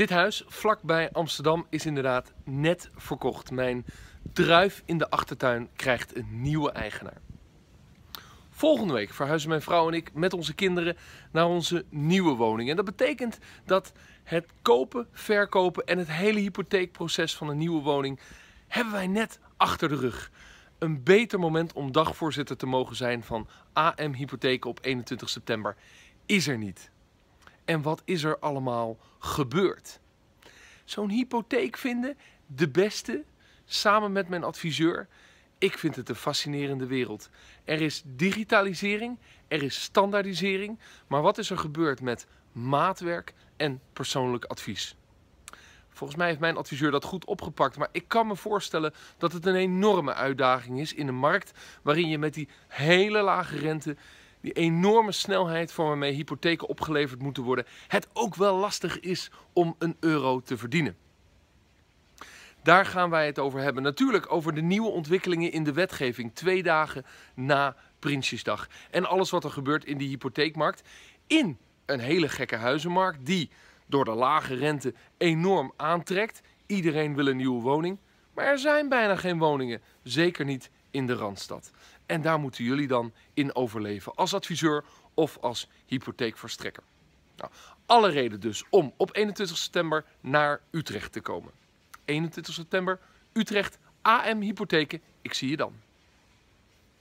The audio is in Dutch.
Dit huis, vlakbij Amsterdam, is inderdaad net verkocht. Mijn druif in de achtertuin krijgt een nieuwe eigenaar. Volgende week verhuizen mijn vrouw en ik met onze kinderen naar onze nieuwe woning. En dat betekent dat het kopen, verkopen en het hele hypotheekproces van een nieuwe woning hebben wij net achter de rug. Een beter moment om dagvoorzitter te mogen zijn van AM Hypotheken op 21 september is er niet en wat is er allemaal gebeurd. Zo'n hypotheek vinden, de beste, samen met mijn adviseur. Ik vind het een fascinerende wereld. Er is digitalisering, er is standaardisering, maar wat is er gebeurd met maatwerk en persoonlijk advies? Volgens mij heeft mijn adviseur dat goed opgepakt, maar ik kan me voorstellen dat het een enorme uitdaging is in een markt waarin je met die hele lage rente die enorme snelheid van waarmee hypotheken opgeleverd moeten worden, het ook wel lastig is om een euro te verdienen. Daar gaan wij het over hebben. Natuurlijk over de nieuwe ontwikkelingen in de wetgeving twee dagen na Prinsjesdag. En alles wat er gebeurt in die hypotheekmarkt. In een hele gekke huizenmarkt die door de lage rente enorm aantrekt. Iedereen wil een nieuwe woning. Maar er zijn bijna geen woningen. Zeker niet in de Randstad. En daar moeten jullie dan in overleven als adviseur of als hypotheekverstrekker. Nou, alle reden dus om op 21 september naar Utrecht te komen. 21 september, Utrecht, AM Hypotheken. Ik zie je dan.